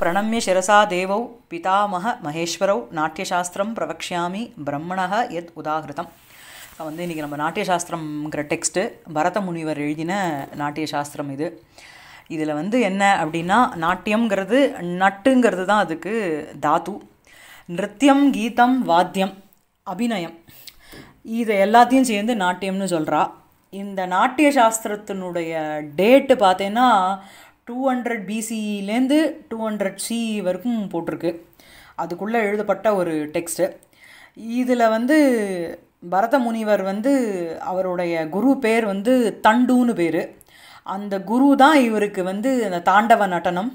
प्रणम्य சிரசா தேவௌ பிதாமக மகேஸ்வரௌ நாட்டியசாஸ்திரம் பிரவக்ஷாமி பிரம்மணக எத் உதாகிருதம் வந்து இன்றைக்கி நம்ம நாட்டியசாஸ்திரம்ங்கிற டெக்ஸ்ட்டு பரத முனிவர் எழுதின நாட்டியசாஸ்திரம் இது இதில் வந்து என்ன அப்படின்னா நாட்டியம்ங்கிறது நட்டுங்கிறது தான் அதுக்கு தாத்து நிருத்தியம் கீதம் வாத்தியம் அபிநயம் இதை எல்லாத்தையும் சேர்ந்து நாட்டியம்னு சொல்கிறா இந்த நாட்டிய சாஸ்திரத்தினுடைய டேட்டு பார்த்தேன்னா டூ ஹண்ட்ரட் பிசியிலேருந்து டூ ஹண்ட்ரட் சி வரைக்கும் போட்டிருக்கு அதுக்குள்ளே எழுதப்பட்ட ஒரு டெக்ஸ்ட்டு இதில் வந்து பரத முனிவர் வந்து அவருடைய குரு பேர் வந்து தண்டுன்னு பேர் அந்த குரு தான் இவருக்கு வந்து அந்த தாண்டவ நடனம்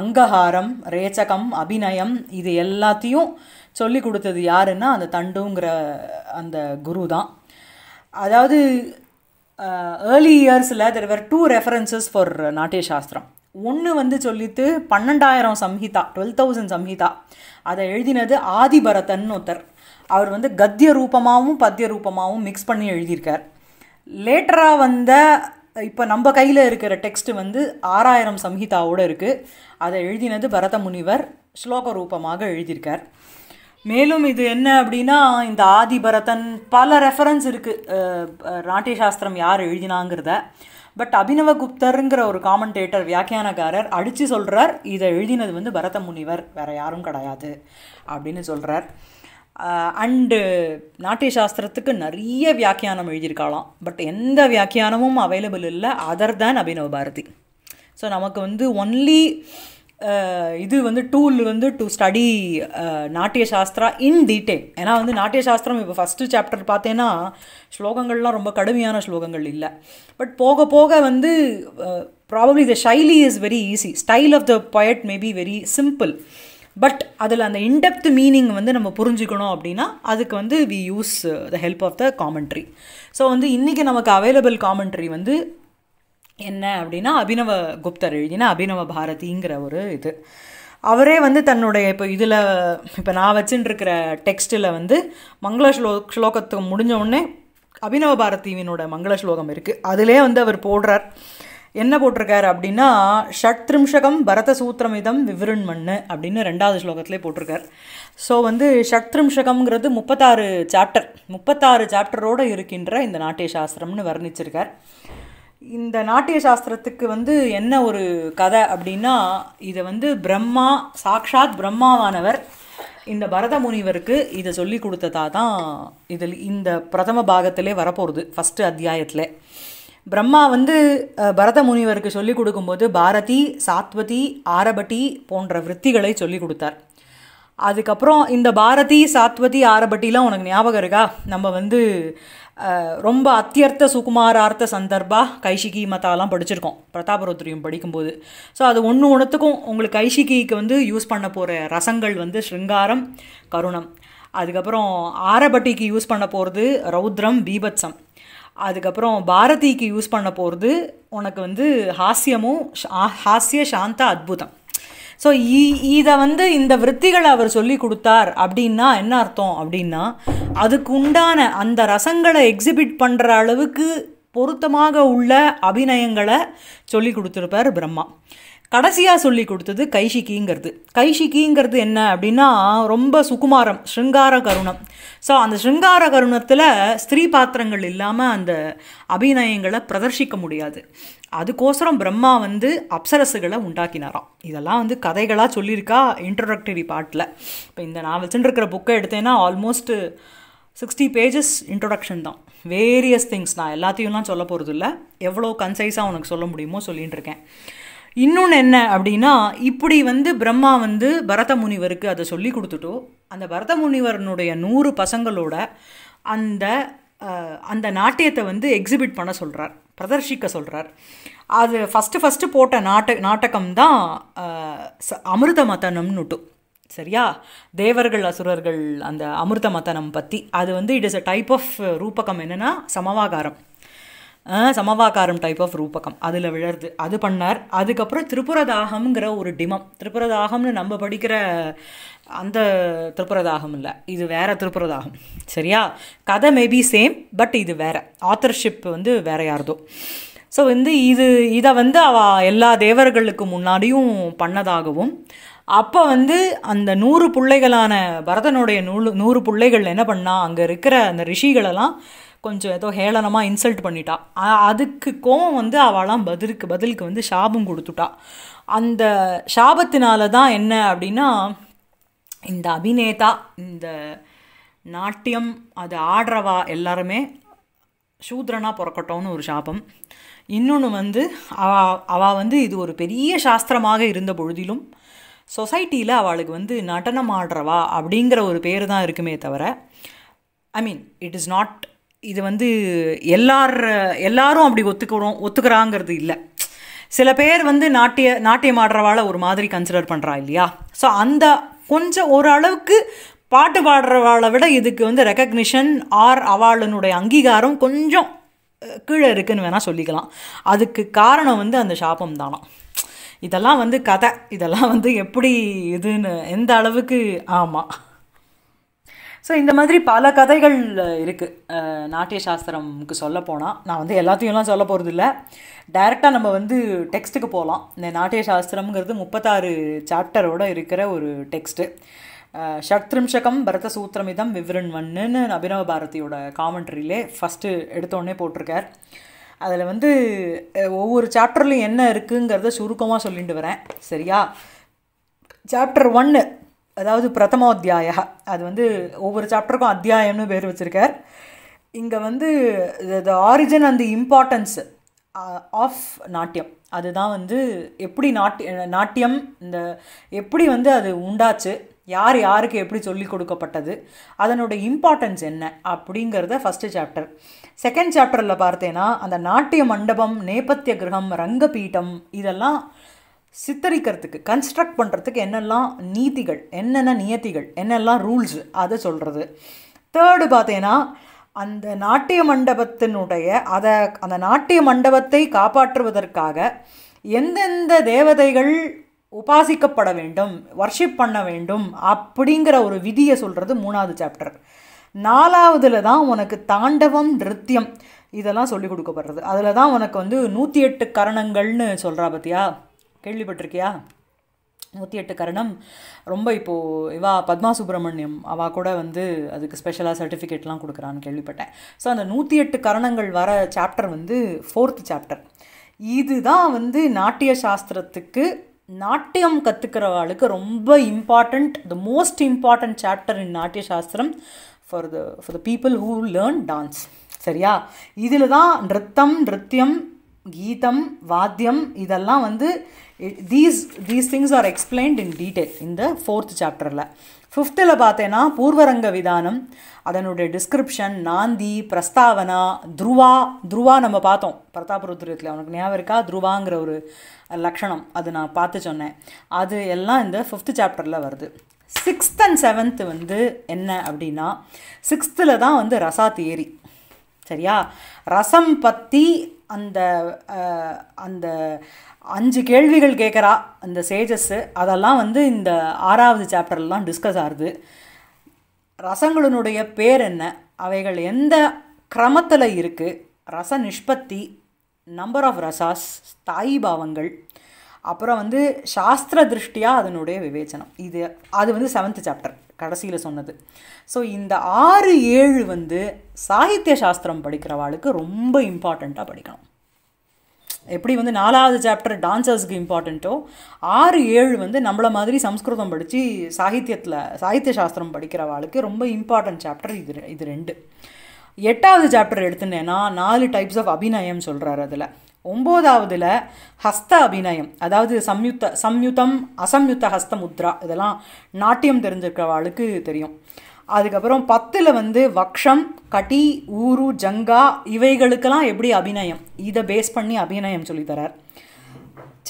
அங்கஹாரம் ரேச்சகம் அபிநயம் இது எல்லாத்தையும் சொல்லி கொடுத்தது யாருன்னா அந்த தண்டுங்கிற அந்த குரு தான் அதாவது ஏர்லி இயர்ஸில் there were two references for Natya Shastra ஒன்று வந்து சொல்லித்து பன்னெண்டாயிரம் சம்ஹிதா டுவெல் தௌசண்ட் சம்ஹிதா அதை எழுதினது ஆதிபரதன் ஒருத்தர் அவர் வந்து கத்திய ரூபமாகவும் பத்திய ரூபமாகவும் மிக்ஸ் பண்ணி எழுதியிருக்கார் லேட்டராக வந்த இப்போ நம்ம கையில் இருக்கிற டெக்ஸ்ட் வந்து ஆறாயிரம் சம்ஹிதாவோடு இருக்குது அதை எழுதினது பரத முனிவர் ஸ்லோக ரூபமாக எழுதியிருக்கார் மேலும் இது என்ன அப்படின்னா இந்த ஆதிபரதன் பல ரெஃபரன்ஸ் இருக்குது நாட்டிய சாஸ்திரம் யார் எழுதினாங்கிறத பட் குப்தருங்கிற ஒரு காமெண்டேட்டர் வியாக்கியானக்காரர் அடித்து சொல்கிறார் இதை எழுதினது வந்து பரத முனிவர் வேறு யாரும் கிடையாது அப்படின்னு சொல்கிறார் அண்டு நாட்டிய சாஸ்திரத்துக்கு நிறைய வியாக்கியானம் எழுதியிருக்காளாம் பட் எந்த வியாக்கியானமும் அவைலபிள் இல்லை other than Abhinava Bharati so நமக்கு வந்து ஒன்லி இது வந்து டூல் வந்து டு ஸ்டடி நாட்டிய சாஸ்திரா இன் டீட்டெயில் ஏன்னா வந்து நாட்டிய சாஸ்திரம் இப்போ ஃபஸ்ட்டு சாப்டர் பார்த்தேன்னா ஸ்லோகங்கள்லாம் ரொம்ப கடுமையான ஸ்லோகங்கள் இல்லை பட் போக போக வந்து ப்ராபப்ளி த ஷைலி is very easy style of the poet may be very simple but அதில் அந்த இன்டெப்த் மீனிங் வந்து நம்ம புரிஞ்சுக்கணும் அப்படின்னா அதுக்கு வந்து we use the help of the commentary so வந்து இன்றைக்கி நமக்கு அவைலபிள் காமெண்ட்ரி வந்து என்ன அப்படின்னா அபினவ குப்தர் எழுதினா அபினவ பாரதிங்கிற ஒரு இது அவரே வந்து தன்னுடைய இப்போ இதில் இப்போ நான் இருக்கிற டெக்ஸ்ட்டில் வந்து மங்கள ஸ்லோ ஸ்லோகத்துக்கு முடிஞ்ச உடனே அபினவ பாரதியினோட மங்கள ஸ்லோகம் இருக்குது அதிலே வந்து அவர் போடுறார் என்ன போட்டிருக்காரு அப்படின்னா ஷத்ரிம்ஷகம் பரத சூத்திரமிதம் மண்ணு அப்படின்னு ரெண்டாவது ஸ்லோகத்திலே போட்டிருக்கார் ஸோ வந்து ஷத்ரிம்ஷகம்ங்கிறது முப்பத்தாறு சாப்டர் முப்பத்தாறு சாப்டரோடு இருக்கின்ற இந்த நாட்டிய சாஸ்திரம்னு வர்ணிச்சிருக்கார் இந்த நாட்டிய சாஸ்திரத்துக்கு வந்து என்ன ஒரு கதை அப்படின்னா இதை வந்து பிரம்மா சாக்ஷாத் பிரம்மாவானவர் இந்த பரத முனிவருக்கு இதை சொல்லி கொடுத்ததா தான் இதில் இந்த பிரதம பாகத்திலே வரப்போகிறது ஃபஸ்ட்டு அத்தியாயத்தில் பிரம்மா வந்து பரத முனிவருக்கு சொல்லிக் கொடுக்கும்போது பாரதி சாத்வதி ஆரபட்டி போன்ற விற்த்திகளை சொல்லி கொடுத்தார் அதுக்கப்புறம் இந்த பாரதி சாத்வதி ஆரபட்டிலாம் உனக்கு ஞாபகம் இருக்கா நம்ம வந்து ரொம்ப அத்தியர்த்த சுகுமாரார்த்த சந்தர்ப்பா கைஷிகி மத்தாலாம் படிச்சிருக்கோம் பிரதாபருத்ரியும் படிக்கும்போது ஸோ அது ஒன்று ஒன்றுத்துக்கும் உங்களுக்கு கைஷிகிக்கு வந்து யூஸ் பண்ண போகிற ரசங்கள் வந்து ஸ்ருங்காரம் கருணம் அதுக்கப்புறம் ஆரபட்டிக்கு யூஸ் பண்ண போகிறது ரௌத்ரம் பீபத்சம் அதுக்கப்புறம் பாரதிக்கு யூஸ் பண்ண போகிறது உனக்கு வந்து ஹாஸ்யமும் ஹாஸ்ய சாந்த அத்புதம் ஸோ இதை வந்து இந்த விற்த்திகளை அவர் சொல்லி கொடுத்தார் அப்படின்னா என்ன அர்த்தம் அப்படின்னா அதுக்கு உண்டான அந்த ரசங்களை எக்ஸிபிட் பண்ணுற அளவுக்கு பொருத்தமாக உள்ள அபிநயங்களை சொல்லி கொடுத்துருப்பார் பிரம்மா கடைசியாக சொல்லி கொடுத்தது கைஷிக்கிங்கிறது கைஷிகிங்கிறது என்ன அப்படின்னா ரொம்ப சுகுமாரம் ஸ்ருங்கார கருணம் ஸோ அந்த ஸ்ருங்கார கருணத்தில் ஸ்திரீ பாத்திரங்கள் இல்லாமல் அந்த அபிநயங்களை பிரதர்ஷிக்க முடியாது அதுக்கோசரம் பிரம்மா வந்து அப்சரசுகளை உண்டாக்கினாராம் இதெல்லாம் வந்து கதைகளாக சொல்லியிருக்கா இன்ட்ரடக்டரி பாட்டில் இப்போ இந்த நான் வச்சுட்டுருக்கிற புக்கை எடுத்தேன்னா ஆல்மோஸ்ட்டு சிக்ஸ்டி பேஜஸ் இன்ட்ரொடக்ஷன் தான் வேரியஸ் திங்ஸ் நான் எல்லாத்தையும்லாம் சொல்ல போகிறது இல்லை எவ்வளோ கன்சைஸாக உனக்கு சொல்ல முடியுமோ சொல்லிகிட்டு இருக்கேன் இன்னொன்று என்ன அப்படின்னா இப்படி வந்து பிரம்மா வந்து பரத முனிவருக்கு அதை சொல்லி கொடுத்துட்டோ அந்த பரத முனிவரனுடைய நூறு பசங்களோட அந்த அந்த நாட்டியத்தை வந்து எக்ஸிபிட் பண்ண சொல்கிறார் பிரதர்ஷிக்க சொல்கிறார் அது ஃபஸ்ட்டு ஃபஸ்ட்டு போட்ட நாட்ட நாட்டகம் தான் அமிர்த மதனம்னுட்டும் சரியா தேவர்கள் அசுரர்கள் அந்த அமிர்த மதனம் பற்றி அது வந்து it is a type of ரூபகம் என்னென்னா சமவாகாரம் சமவாக்காரம் டைப் ஆஃப் ரூபகம் அதில் விழருது அது பண்ணார் அதுக்கப்புறம் திருப்புரதாகம்ங்கிற ஒரு டிமம் திருப்புரதாகம்னு நம்ம படிக்கிற அந்த திருப்புரதாகம் இல்லை இது வேற திருப்புரதாகம் சரியா கதை மேபி சேம் பட் இது வேற ஆத்தர்ஷிப் வந்து வேற யாரதோ ஸோ வந்து இது இதை வந்து அவ எல்லா தேவர்களுக்கு முன்னாடியும் பண்ணதாகவும் அப்போ வந்து அந்த நூறு பிள்ளைகளான பரதனுடைய நூலு நூறு பிள்ளைகள் என்ன பண்ணால் அங்கே இருக்கிற அந்த ரிஷிகளெல்லாம் கொஞ்சம் ஏதோ ஹேளனமாக இன்சல்ட் பண்ணிட்டா அதுக்கு கோவம் வந்து அவளாம் பதிலுக்கு பதிலுக்கு வந்து ஷாபம் கொடுத்துட்டா அந்த ஷாபத்தினால தான் என்ன அப்படின்னா இந்த அபிநேதா இந்த நாட்டியம் அது ஆடுறவா எல்லாருமே சூத்ரனாக பிறக்கட்டோன்னு ஒரு ஷாபம் இன்னொன்று வந்து அவ அவள் வந்து இது ஒரு பெரிய சாஸ்திரமாக இருந்த பொழுதிலும் சொசைட்டியில் அவளுக்கு வந்து நடனம் ஆடுறவா அப்படிங்கிற ஒரு பேர் தான் இருக்குமே தவிர I mean it is not இது வந்து எல்லார் எல்லாரும் அப்படி ஒத்துக்கிறோம் ஒத்துக்கிறாங்கிறது இல்லை சில பேர் வந்து நாட்டிய நாட்டியம் ஆடுறவாளை ஒரு மாதிரி கன்சிடர் பண்ணுறா இல்லையா ஸோ அந்த கொஞ்சம் ஓரளவுக்கு பாட்டு பாடுறவாளை விட இதுக்கு வந்து ரெக்கக்னிஷன் ஆர் அவளுனுடைய அங்கீகாரம் கொஞ்சம் கீழே இருக்குதுன்னு வேணால் சொல்லிக்கலாம் அதுக்கு காரணம் வந்து அந்த சாபம் தானா இதெல்லாம் வந்து கதை இதெல்லாம் வந்து எப்படி இதுன்னு எந்த அளவுக்கு ஆமாம் ஸோ இந்த மாதிரி பல கதைகள் இருக்குது நாட்டிய சாஸ்திரமுக்கு சொல்ல போனால் நான் வந்து எல்லாத்தையும்லாம் சொல்ல போகிறது இல்லை டைரெக்டாக நம்ம வந்து டெக்ஸ்ட்டுக்கு போகலாம் இந்த நாட்டிய சாஸ்திரம்ங்கிறது முப்பத்தாறு சாப்டரோடு இருக்கிற ஒரு டெக்ஸ்ட்டு ஷட்ரிம்ஷகம் பரத சூத்திரமிதம் வண்ணுன்னு அபினவ பாரதியோட காமெண்ட்ரிலே ஃபஸ்ட்டு எடுத்தோடனே போட்டிருக்கார் அதில் வந்து ஒவ்வொரு சாப்டர்லையும் என்ன இருக்குங்கிறத சுருக்கமாக சொல்லிட்டு வரேன் சரியா சாப்டர் ஒன்று அதாவது பிரதமோத்தியாய அது வந்து ஒவ்வொரு சாப்டருக்கும் அத்தியாயம்னு பேர் வச்சுருக்கார் இங்கே வந்து the origin and the importance of natyam அதுதான் வந்து எப்படி நாட்டிய நாட்டியம் இந்த எப்படி வந்து அது உண்டாச்சு யார் யாருக்கு எப்படி சொல்லி கொடுக்கப்பட்டது அதனோட இம்பார்ட்டன்ஸ் என்ன அப்படிங்கிறத ஃபஸ்ட்டு சாப்டர் செகண்ட் சாப்டரில் பார்த்தேன்னா அந்த நாட்டிய மண்டபம் நேபத்திய கிரகம் ரங்கபீட்டம் இதெல்லாம் சித்தரிக்கிறதுக்கு கன்ஸ்ட்ரக்ட் பண்ணுறதுக்கு என்னெல்லாம் நீதிகள் என்னென்ன நியத்திகள் என்னெல்லாம் ரூல்ஸ் அதை சொல்கிறது தேர்டு பார்த்தீங்கன்னா அந்த நாட்டிய மண்டபத்தினுடைய அதை அந்த நாட்டிய மண்டபத்தை காப்பாற்றுவதற்காக எந்தெந்த தேவதைகள் உபாசிக்கப்பட வேண்டும் வர்ஷிப் பண்ண வேண்டும் அப்படிங்கிற ஒரு விதியை சொல்கிறது மூணாவது சாப்டர் நாலாவதுல தான் உனக்கு தாண்டவம் நிருத்தியம் இதெல்லாம் சொல்லி கொடுக்கப்படுறது அதில் தான் உனக்கு வந்து நூற்றி எட்டு கரணங்கள்னு சொல்கிறா பார்த்தியா கேள்விப்பட்டிருக்கியா நூற்றி எட்டு கரணம் ரொம்ப இப்போது இவா பத்மா சுப்பிரமணியம் அவள் கூட வந்து அதுக்கு ஸ்பெஷலாக சர்டிஃபிகேட்லாம் கொடுக்குறான்னு கேள்விப்பட்டேன் ஸோ அந்த நூற்றி எட்டு கரணங்கள் வர சாப்டர் வந்து ஃபோர்த் சாப்டர் இதுதான் வந்து நாட்டிய சாஸ்திரத்துக்கு நாட்டியம் கற்றுக்கிறவாளுக்கு ரொம்ப important the most important chapter in Natya Shastra for the for the people who learn dance சரியா இதில் தான் நிறுத்தம் நிருத்தியம் கீதம் வாத்தியம் இதெல்லாம் வந்து these these things are explained in detail இந்த ஃபோர்த் சாப்டரில் ஃபிஃப்த்தில் பார்த்தேன்னா பூர்வரங்க விதானம் அதனுடைய டிஸ்கிரிப்ஷன் நாந்தி பிரஸ்தாவனா துருவா துருவா நம்ம பார்த்தோம் பிரதாபருத்ரத்தில் அவனுக்கு ஞாபகம் இருக்கா துருவாங்கிற ஒரு லக்ஷணம் அது நான் பார்த்து சொன்னேன் அது எல்லாம் இந்த ஃபிஃப்த் சாப்டரில் வருது சிக்ஸ்த் அண்ட் செவன்த்து வந்து என்ன அப்படின்னா சிக்ஸ்த்தில் தான் வந்து ரசா தியரி சரியா ரசம் பற்றி அந்த அந்த அஞ்சு கேள்விகள் கேட்குறா அந்த சேஜஸ்ஸு அதெல்லாம் வந்து இந்த ஆறாவது சாப்டர்லாம் டிஸ்கஸ் ஆகுது ரசங்களினுடைய பேர் என்ன அவைகள் எந்த கிரமத்தில் இருக்குது ரச நிஷ்பத்தி நம்பர் ஆஃப் ரசாஸ் ஸ்தாயி பாவங்கள் அப்புறம் வந்து சாஸ்திர திருஷ்டியாக அதனுடைய விவேச்சனம் இது அது வந்து செவன்த் சாப்டர் கடைசியில் சொன்னது ஸோ இந்த ஆறு ஏழு வந்து சாகித்ய சாஸ்திரம் படிக்கிறவாளுக்கு ரொம்ப இம்பார்ட்டண்ட்டாக படிக்கணும் எப்படி வந்து நாலாவது சாப்டர் டான்சர்ஸுக்கு இம்பார்ட்டண்ட்டோ ஆறு ஏழு வந்து நம்மளை மாதிரி சம்ஸ்கிருதம் படித்து சாகித்யத்தில் சாகித்ய சாஸ்திரம் படிக்கிறவாளுக்கு ரொம்ப இம்பார்ட்டன்ட் சாப்டர் இது இது ரெண்டு எட்டாவது சாப்டர் எடுத்துனேன்னா நாலு டைப்ஸ் ஆஃப் அபிநயம் சொல்கிறார் அதில் ஒம்போதாவதுல ஹஸ்த அபிநயம் அதாவது சம்யுத்த சம்யுத்தம் அசம்யுத்த ஹஸ்த முத்ரா இதெல்லாம் நாட்டியம் தெரிஞ்சிருக்கிறவாளுக்கு தெரியும் அதுக்கப்புறம் பத்தில் வந்து வக்ஷம் கட்டி ஊரு ஜங்கா இவைகளுக்கெல்லாம் எப்படி அபிநயம் இதை பேஸ் பண்ணி அபிநயம் சொல்லித்தரார்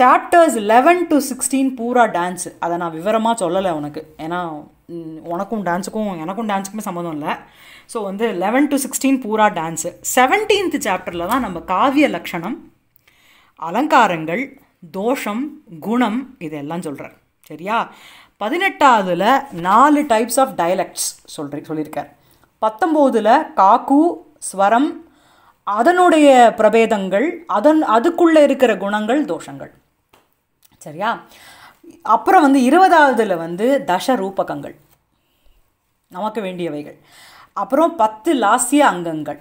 சாப்டர்ஸ் லெவன் டு சிக்ஸ்டீன் பூரா டான்ஸு அதை நான் விவரமாக சொல்லலை உனக்கு ஏன்னா உனக்கும் டான்ஸுக்கும் எனக்கும் டான்ஸுக்குமே சம்மந்தம் இல்லை ஸோ வந்து லெவன் டு சிக்ஸ்டீன் பூரா டான்ஸு செவன்டீன்த் சாப்டரில் தான் நம்ம காவிய லக்ஷணம் அலங்காரங்கள் தோஷம் குணம் இதெல்லாம் சொல்கிறார் சரியா பதினெட்டாவதுல நாலு டைப்ஸ் ஆஃப் டயலக்ட்ஸ் சொல்றி சொல்லியிருக்கார் பத்தொம்போதில் காக்கு ஸ்வரம் அதனுடைய பிரபேதங்கள் அதன் அதுக்குள்ளே இருக்கிற குணங்கள் தோஷங்கள் சரியா அப்புறம் வந்து இருபதாவதுல வந்து தச ரூபகங்கள் நமக்கு வேண்டியவைகள் அப்புறம் பத்து லாசிய அங்கங்கள்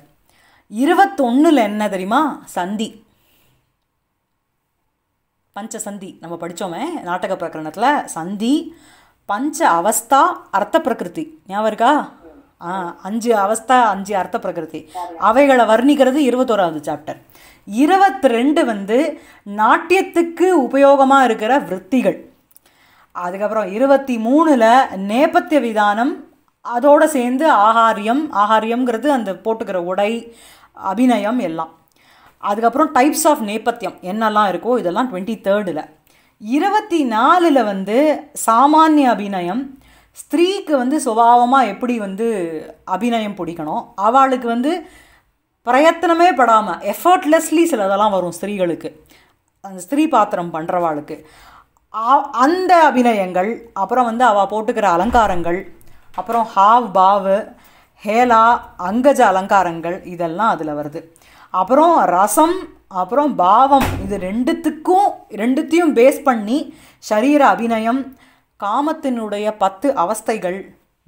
இருபத்தொன்னில் என்ன தெரியுமா சந்தி பஞ்ச சந்தி நம்ம படித்தோமே நாடக பிரகரணத்தில் சந்தி பஞ்ச அவஸ்தா அர்த்த பிரகிருதி ஞாபகம் இருக்கா ஆ அஞ்சு அவஸ்தா அஞ்சு அர்த்த பிரகிருதி அவைகளை வர்ணிக்கிறது இருபத்தோராவது சாப்டர் இருபத்தி ரெண்டு வந்து நாட்டியத்துக்கு உபயோகமாக இருக்கிற விற்த்திகள் அதுக்கப்புறம் இருபத்தி மூணில் நேபத்திய விதானம் அதோடு சேர்ந்து ஆகாரியம் ஆகாரியம்ங்கிறது அந்த போட்டுக்கிற உடை அபிநயம் எல்லாம் அதுக்கப்புறம் டைப்ஸ் ஆஃப் நேபத்தியம் என்னெல்லாம் இருக்கோ இதெல்லாம் டுவெண்ட்டி தேர்டில் இருபத்தி நாலில் வந்து சாமானிய அபிநயம் ஸ்திரீக்கு வந்து சுபாவமாக எப்படி வந்து அபிநயம் பிடிக்கணும் அவளுக்கு வந்து பிரயத்தனமே படாமல் எஃபர்ட்லெஸ்லி சிலதெல்லாம் வரும் ஸ்திரீகளுக்கு அந்த ஸ்திரீ பாத்திரம் பண்ணுறவாளுக்கு அந்த அபிநயங்கள் அப்புறம் வந்து அவள் போட்டுக்கிற அலங்காரங்கள் அப்புறம் ஹாவ் பாவு ஹேலா அங்கஜ அலங்காரங்கள் இதெல்லாம் அதில் வருது அப்புறம் ரசம் அப்புறம் பாவம் இது ரெண்டுத்துக்கும் ரெண்டுத்தையும் பேஸ் பண்ணி சரீர அபிநயம் காமத்தினுடைய பத்து அவஸ்தைகள்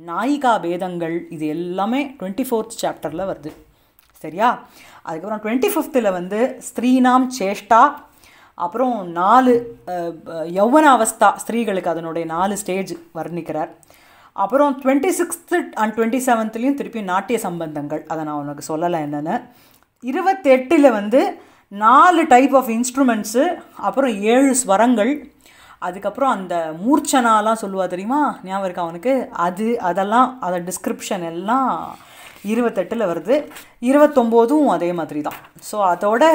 நாயிகா பேதங்கள் இது எல்லாமே டுவெண்ட்டி ஃபோர்த் சாப்டரில் வருது சரியா அதுக்கப்புறம் டுவெண்ட்டி ஃபிஃப்த்தில் வந்து ஸ்திரீனாம் சேஷ்டா அப்புறம் நாலு யௌவன அவஸ்தா ஸ்திரீகளுக்கு அதனுடைய நாலு ஸ்டேஜ் வர்ணிக்கிறார் அப்புறம் டுவெண்ட்டி சிக்ஸ்த்து அண்ட் டுவெண்ட்டி செவன்த்லேயும் திருப்பி நாட்டிய சம்பந்தங்கள் அதை நான் உனக்கு சொல்லலை என்னென்னு இருபத்தெட்டில் வந்து நாலு டைப் ஆஃப் இன்ஸ்ட்ருமெண்ட்ஸு அப்புறம் ஏழு ஸ்வரங்கள் அதுக்கப்புறம் அந்த மூர்ச்சனாலாம் சொல்லுவா தெரியுமா ஞாபகம் இருக்கா அவனுக்கு அது அதெல்லாம் அதை டிஸ்கிரிப்ஷன் எல்லாம் இருபத்தெட்டில் வருது இருபத்தொம்போதும் அதே மாதிரி தான் ஸோ அதோட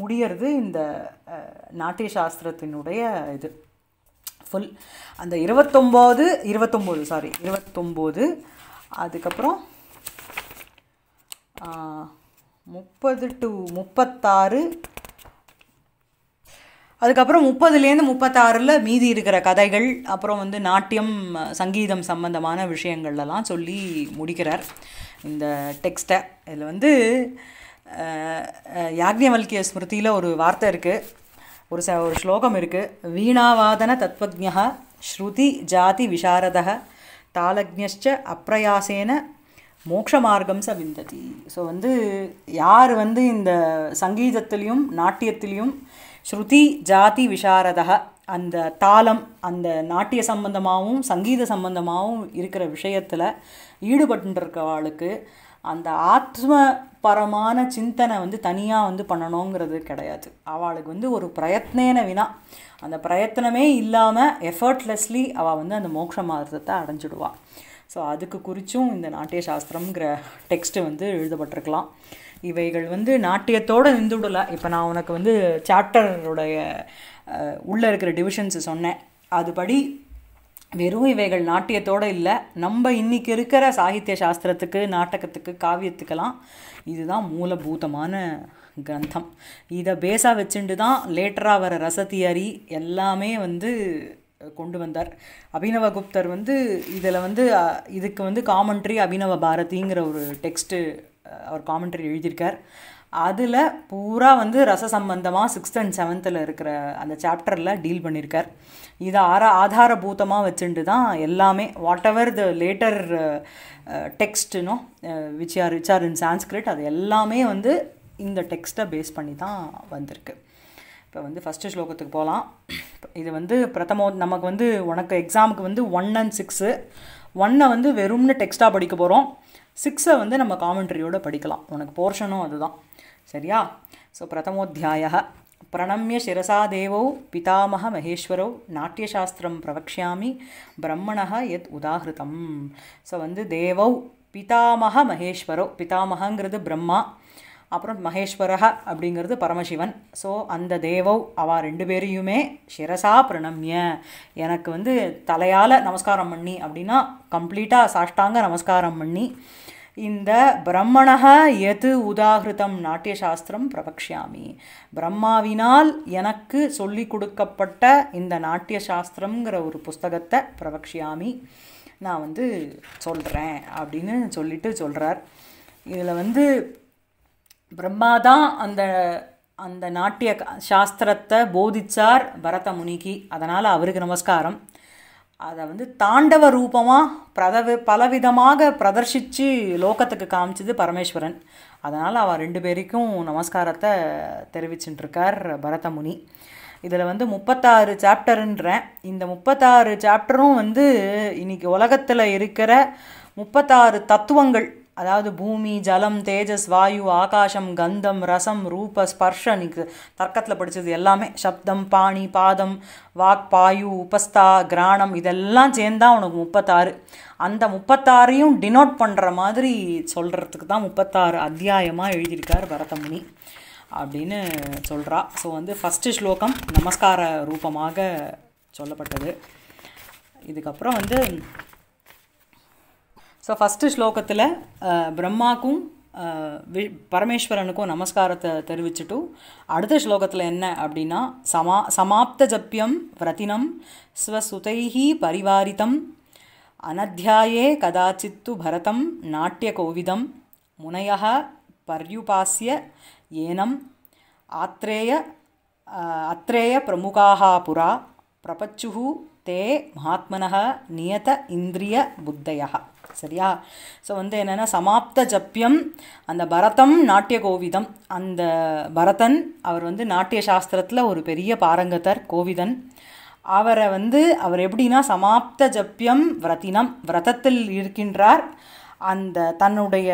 முடியறது இந்த நாட்டிய சாஸ்திரத்தினுடைய இது ஃபுல் அந்த இருபத்தொம்போது இருபத்தொம்போது சாரி இருபத்தொம்போது அதுக்கப்புறம் முப்பது டு முப்பத்தாறு அதுக்கப்புறம் முப்பதுலேருந்து முப்பத்தாறில் மீதி இருக்கிற கதைகள் அப்புறம் வந்து நாட்டியம் சங்கீதம் சம்பந்தமான விஷயங்கள்லாம் சொல்லி முடிக்கிறார் இந்த டெக்ஸ்ட்டை இதில் வந்து யாக்ஞவல்கிய ஸ்மிருதியில் ஒரு வார்த்தை இருக்குது ஒரு ச ஒரு ஸ்லோகம் இருக்குது வீணாவாதன தத்வஜா ஸ்ருதி ஜாதி விசாரத தாளஜ்ஞ அப்பிரயாசேன மோக்ஷ மார்க்கம் சவிந்ததி விந்ததி ஸோ வந்து யார் வந்து இந்த சங்கீதத்திலையும் நாட்டியத்திலையும் ஸ்ருதி ஜாதி விசாரதா அந்த தாளம் அந்த நாட்டிய சம்பந்தமாகவும் சங்கீத சம்பந்தமாகவும் இருக்கிற விஷயத்தில் ஈடுபட்டுருக்கவாளுக்கு அந்த ஆத்ம பரமான சிந்தனை வந்து தனியாக வந்து பண்ணணுங்கிறது கிடையாது அவளுக்கு வந்து ஒரு பிரயத்னேன வினா அந்த பிரயத்தனமே இல்லாமல் எஃபர்ட்லெஸ்லி அவள் வந்து அந்த மோட்ச மாதத்தை அடைஞ்சிடுவாள் ஸோ அதுக்கு குறித்தும் இந்த நாட்டிய சாஸ்திரம்ங்கிற டெக்ஸ்ட்டு வந்து எழுதப்பட்டிருக்கலாம் இவைகள் வந்து நாட்டியத்தோடு நின்றுவிடலை இப்போ நான் உனக்கு வந்து சாப்டருடைய உள்ளே இருக்கிற டிவிஷன்ஸு சொன்னேன் அதுபடி வெறும் இவைகள் நாட்டியத்தோடு இல்லை நம்ம இன்றைக்கி இருக்கிற சாகித்ய சாஸ்திரத்துக்கு நாட்டகத்துக்கு காவியத்துக்கெல்லாம் இதுதான் மூலபூதமான கிரந்தம் இதை பேஸாக வச்சுட்டு தான் லேட்டராக வர ரசத்தியரி எல்லாமே வந்து கொண்டு வந்தார் அபினவ குப்தர் வந்து இதில் வந்து இதுக்கு வந்து காமெண்ட்ரி அபினவ பாரதிங்கிற ஒரு டெக்ஸ்ட்டு அவர் காமெண்ட்ரி எழுதியிருக்கார் அதில் பூரா வந்து ரச சம்பந்தமாக சிக்ஸ்த் அண்ட் செவன்த்தில் இருக்கிற அந்த சாப்டரில் டீல் பண்ணியிருக்கார் இதை ஆரா ஆதாரபூத்தமாக வச்சுட்டு தான் எல்லாமே வாட் எவர் த லேட்டர் டெக்ஸ்ட்டுனோ which are which are in Sanskrit அது எல்லாமே வந்து இந்த டெக்ஸ்ட்டை பேஸ் பண்ணி தான் வந்திருக்கு இப்போ வந்து ஃபஸ்ட்டு ஸ்லோகத்துக்கு போகலாம் இது வந்து பிரதமோ நமக்கு வந்து உனக்கு எக்ஸாமுக்கு வந்து ஒன் அண்ட் சிக்ஸு ஒன்னை வந்து வெறும்னு டெக்ஸ்ட்டாக படிக்க போகிறோம் சிக்ஸை வந்து நம்ம காமெண்ட்ரியோடு படிக்கலாம் உனக்கு போர்ஷனும் அதுதான் சரியா ஸோ பிரதமோத்தியாய பிரணமிய சிரசா தேவோ பிதாமக மகேஸ்வரோ நாட்டியசாஸ்திரம் பிரவக்ஷாமி பிரம்மண எத் உதாகிருதம் ஸோ வந்து தேவௌ பிதாமக மகேஸ்வரோ பிதாமகங்கிறது பிரம்மா அப்புறம் மகேஸ்வரகா அப்படிங்கிறது பரமசிவன் ஸோ அந்த தேவோ அவ ரெண்டு பேரையுமே சிரசா பிரணம்ய எனக்கு வந்து தலையால் நமஸ்காரம் பண்ணி அப்படின்னா கம்ப்ளீட்டாக சாஷ்டாங்க நமஸ்காரம் பண்ணி இந்த பிரம்மணக எது உதாகிருதம் நாட்டியசாஸ்திரம் பிரபக்ஷாமி பிரம்மாவினால் எனக்கு சொல்லி கொடுக்கப்பட்ட இந்த நாட்டியசாஸ்திரங்கிற ஒரு புஸ்தகத்தை பிரபக்ஷாமி நான் வந்து சொல்கிறேன் அப்படின்னு சொல்லிட்டு சொல்கிறார் இதில் வந்து பிரம்மா தான் அந்த அந்த நாட்டிய சாஸ்திரத்தை போதிச்சார் பரத முனிக்கு அதனால் அவருக்கு நமஸ்காரம் அதை வந்து தாண்டவ ரூபமாக பிரதவி பலவிதமாக பிரதர்ஷித்து லோகத்துக்கு காமிச்சது பரமேஸ்வரன் அதனால் அவர் ரெண்டு பேருக்கும் நமஸ்காரத்தை தெரிவிச்சுட்டுருக்கார் பரதமுனி இதில் வந்து முப்பத்தாறு சாப்டருன்றேன் இந்த முப்பத்தாறு சாப்டரும் வந்து இன்றைக்கி உலகத்தில் இருக்கிற முப்பத்தாறு தத்துவங்கள் அதாவது பூமி ஜலம் தேஜஸ் வாயு ஆகாசம் கந்தம் ரசம் ரூப ஸ்பர்ஷ நீக்கு தர்க்கத்தில் படித்தது எல்லாமே சப்தம் பாணி பாதம் வாக் பாயு உபஸ்தா கிராணம் இதெல்லாம் சேர்ந்தால் உனக்கு முப்பத்தாறு அந்த முப்பத்தாறையும் டினோட் பண்ணுற மாதிரி சொல்கிறதுக்கு தான் முப்பத்தாறு அத்தியாயமாக எழுதியிருக்கார் பரதமுனி அப்படின்னு சொல்கிறா ஸோ வந்து ஃபஸ்ட்டு ஸ்லோகம் நமஸ்கார ரூபமாக சொல்லப்பட்டது இதுக்கப்புறம் வந்து మొదటి శ్లోకతలే బ్రహ్మాకుం పరమేశ్వరనుకు నమస్కారత తెలిచిటు. అడత శ్లోకతలే ఎన్న అబ్డిన సమా సమాప్త జప్యం వ్రతినం స్వసుతైహి పరివారితం అనధ్యాయే కదాచిత్తు భరతం నాట్య కోవిదం మునయః పర్యుపాస్య ఏనం ఆత్రేయ అత్రేయ ప్రముకాహ పురా ప్రపచ్చుహు తే మహాత్మనః నియత ఇంద్రియ బుద్ధయః சரியா ஸோ வந்து என்னென்னா சமாப்த ஜப்பியம் அந்த பரதம் நாட்டிய கோவிதம் அந்த பரதன் அவர் வந்து நாட்டிய சாஸ்திரத்தில் ஒரு பெரிய பாரங்கத்தர் கோவிதன் அவரை வந்து அவர் எப்படின்னா சமாப்த ஜப்பியம் விரத்தினம் விரதத்தில் இருக்கின்றார் அந்த தன்னுடைய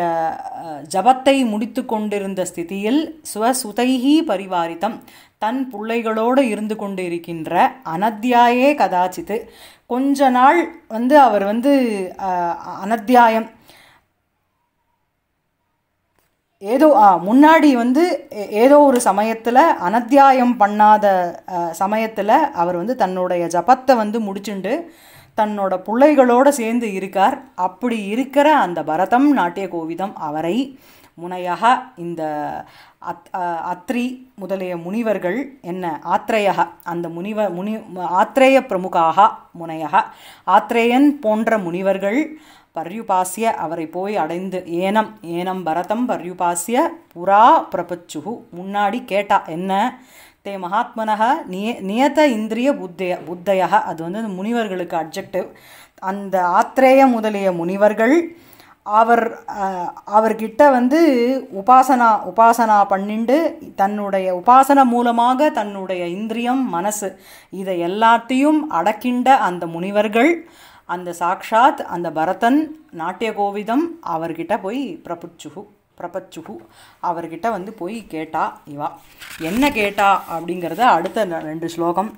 ஜபத்தை முடித்து கொண்டிருந்த ஸ்திதியில் ஸ்வசுதைஹி பரிவாரித்தம் தன் பிள்ளைகளோடு இருந்து கொண்டு இருக்கின்ற அனத்தியாயே கதாச்சித்து கொஞ்ச நாள் வந்து அவர் வந்து அனத்தியாயம் ஏதோ முன்னாடி வந்து ஏதோ ஒரு சமயத்தில் அனத்தியாயம் பண்ணாத சமயத்தில் அவர் வந்து தன்னுடைய ஜபத்தை வந்து முடிச்சுண்டு தன்னோட பிள்ளைகளோடு சேர்ந்து இருக்கார் அப்படி இருக்கிற அந்த பரதம் நாட்டிய கோவிதம் அவரை முனையாக இந்த அத் அத்ரி முதலிய முனிவர்கள் என்ன ஆத்ரேயக அந்த முனிவ முனி ஆத்ரேய பிரமுகாக முனையாக ஆத்ரேயன் போன்ற முனிவர்கள் பர்யுபாசிய அவரை போய் அடைந்து ஏனம் ஏனம் பரதம் பர்யுபாசிய புறா பிரபச்சுகு முன்னாடி கேட்டா என்ன தே மகாத்மனக நிய நியத இந்திரிய புத்தய புத்தய அது வந்து அந்த முனிவர்களுக்கு அப்ஜெக்டிவ் அந்த ஆத்திரேய முதலிய முனிவர்கள் அவர் அவர்கிட்ட வந்து உபாசனா உபாசனா பண்ணிண்டு தன்னுடைய உபாசனை மூலமாக தன்னுடைய இந்திரியம் மனசு இதை எல்லாத்தையும் அடக்கின்ற அந்த முனிவர்கள் அந்த சாக்ஷாத் அந்த பரதன் நாட்டிய கோவிதம் அவர்கிட்ட போய் பிரபுச்சுகு பிரபச்சுகு அவர்கிட்ட வந்து போய் கேட்டா இவா என்ன கேட்டா அப்படிங்கிறத அடுத்த ரெண்டு ஸ்லோகம்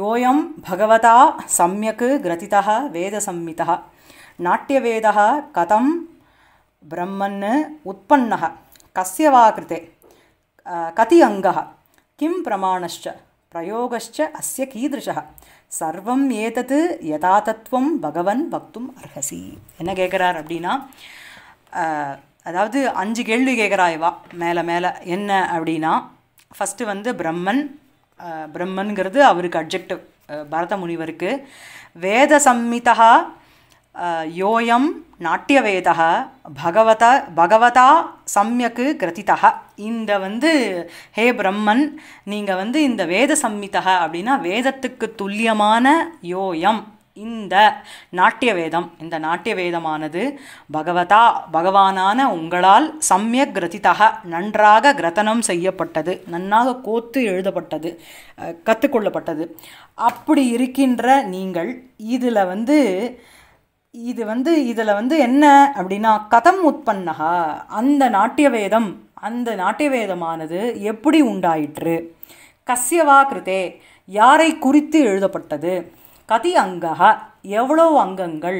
யோயம் பகவதா சமயக்கு கிரதிதா வேத சம்மிதா நாட்டியவேதா கதம் பிரம்மன்னு உற்பன்னக கசியவா கிருத்தே கதி அங்க கிம் பிரமாணச்ச பிரயோகச்ச அஸ்ய கீதிருஷ சர்வம் ஏதது யதாதத்துவம் பகவன் பக்தும் அர்ஹசி என்ன கேட்குறார் அப்படின்னா அதாவது அஞ்சு கேள்வி கேட்குறாய்வா மேலே மேலே என்ன அப்படின்னா ஃபஸ்ட்டு வந்து பிரம்மன் பிரம்மனுங்கிறது அவருக்கு அப்ஜெக்டிவ் பரத முனிவருக்கு வேத சம்மிதா யோயம் நாட்டியவேதா பகவத பகவதா சம்யக்கு கிரதிதா இந்த வந்து ஹே பிரம்மன் நீங்கள் வந்து இந்த வேத சம்மிதா அப்படின்னா வேதத்துக்கு துல்லியமான யோயம் இந்த நாட்டிய வேதம் இந்த நாட்டிய வேதமானது பகவதா பகவானான உங்களால் சமயக் கிரதிதாக நன்றாக கிரதனம் செய்யப்பட்டது நன்றாக கோத்து எழுதப்பட்டது கற்றுக்கொள்ளப்பட்டது அப்படி இருக்கின்ற நீங்கள் இதில் வந்து இது வந்து இதில் வந்து என்ன அப்படின்னா கதம் உற்பன்னகா அந்த நாட்டிய வேதம் அந்த நாட்டிய வேதமானது எப்படி உண்டாயிற்று கசியவா கிருதே யாரை குறித்து எழுதப்பட்டது கதி அங்கா எவ்வளோ அங்கங்கள்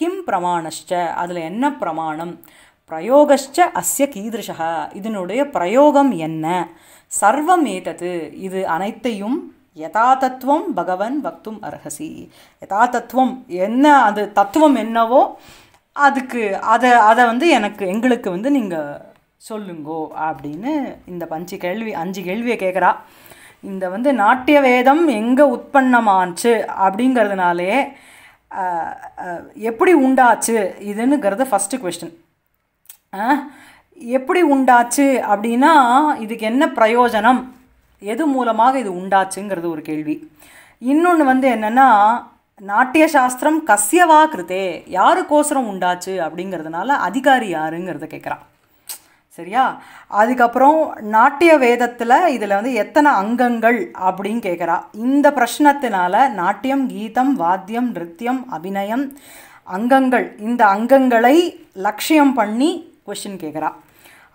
கிம் பிரமாணஷ்ட அதில் என்ன பிரமாணம் பிரயோகஷ்ட அஸ்ய கீதிருஷக இதனுடைய பிரயோகம் என்ன சர்வம் ஏதது இது அனைத்தையும் தத்துவம் பகவன் பக்தும் அர்ஹசி யதாதத்துவம் என்ன அது தத்துவம் என்னவோ அதுக்கு அதை அதை வந்து எனக்கு எங்களுக்கு வந்து நீங்கள் சொல்லுங்கோ அப்படின்னு இந்த பஞ்சு கேள்வி அஞ்சு கேள்வியை கேட்குறா இந்த வந்து நாட்டிய வேதம் எங்கே உற்பத்தமாச்சு அப்படிங்கிறதுனாலே எப்படி உண்டாச்சு இதுன்னுங்கிறது ஃபஸ்ட்டு கொஸ்டின் எப்படி உண்டாச்சு அப்படின்னா இதுக்கு என்ன பிரயோஜனம் எது மூலமாக இது உண்டாச்சுங்கிறது ஒரு கேள்வி இன்னொன்று வந்து என்னென்னா நாட்டிய சாஸ்திரம் கசியவா யாருக்கோசரம் உண்டாச்சு அப்படிங்கிறதுனால அதிகாரி யாருங்கிறத கேட்குறான் சரியா அதுக்கப்புறம் நாட்டிய வேதத்தில் இதில் வந்து எத்தனை அங்கங்கள் அப்படின்னு கேட்குறா இந்த பிரச்சனத்தினால நாட்டியம் கீதம் வாத்தியம் நிருத்தியம் அபிநயம் அங்கங்கள் இந்த அங்கங்களை லட்சியம் பண்ணி கொஷின் கேட்குறா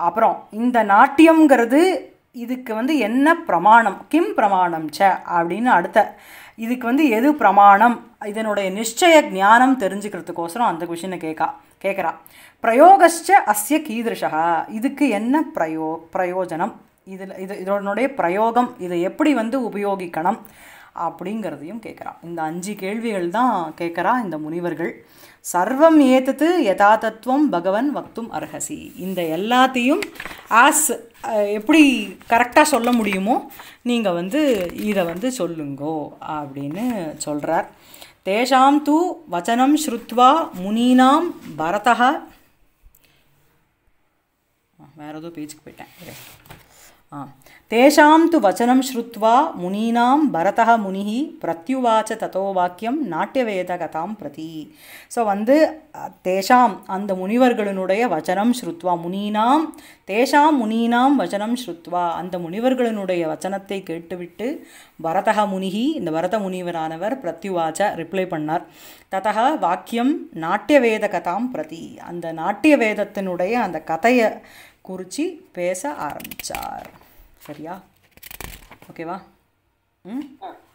அப்புறம் இந்த நாட்டியம்ங்கிறது இதுக்கு வந்து என்ன பிரமாணம் கிம் பிரமாணம் ச அப்படின்னு அடுத்த இதுக்கு வந்து எது பிரமாணம் இதனுடைய நிச்சய ஞானம் தெரிஞ்சுக்கிறதுக்கோசரம் அந்த கொஷினை கேட்கா கேட்குறா பிரயோகஸ்ச அஸ்ய கீதிருஷா இதுக்கு என்ன பிரயோ பிரயோஜனம் இதில் இது இதனுடைய பிரயோகம் இதை எப்படி வந்து உபயோகிக்கணும் அப்படிங்கிறதையும் கேட்குறா இந்த அஞ்சு கேள்விகள் தான் கேட்குறா இந்த முனிவர்கள் சர்வம் ஏத்தது யதா தத்துவம் பகவன் வக்தும் அர்ஹசி இந்த எல்லாத்தையும் ஆஸ் எப்படி கரெக்டாக சொல்ல முடியுமோ நீங்கள் வந்து இதை வந்து சொல்லுங்கோ அப்படின்னு சொல்கிறார் तेषां तु वचनं श्रुत्वा मुनीनां भरतः வேறு ஏதோ பேஜுக்கு தேஷாம் து வச்சனம் ஸ்ருத்வா முனீனாம் भरतः முனிஹி பிரத்யுவாச்ச தத்தோ வாக்கியம் நாட்டியவேத கதாம் பிரதி ஸோ வந்து தேஷாம் அந்த முனிவர்களினுடைய வச்சனம் ஸ்ருத்வா முனீனாம் தேஷாம் முனீனாம் வச்சனம் ஸ்ருத்வா அந்த முனிவர்களினுடைய வச்சனத்தை கேட்டுவிட்டு பரதக முனிகி இந்த பரத முனிவரானவர் பிரத்யுவாச்ச ரிப்ளை பண்ணார் ததக வாக்கியம் நாட்டியவேத கதாம் பிரதி அந்த நாட்டிய வேதத்தினுடைய அந்த கதையை குறித்து பேச ஆரம்பித்தார் ¿Sería? ¿O qué va? ¿Mm? Ah.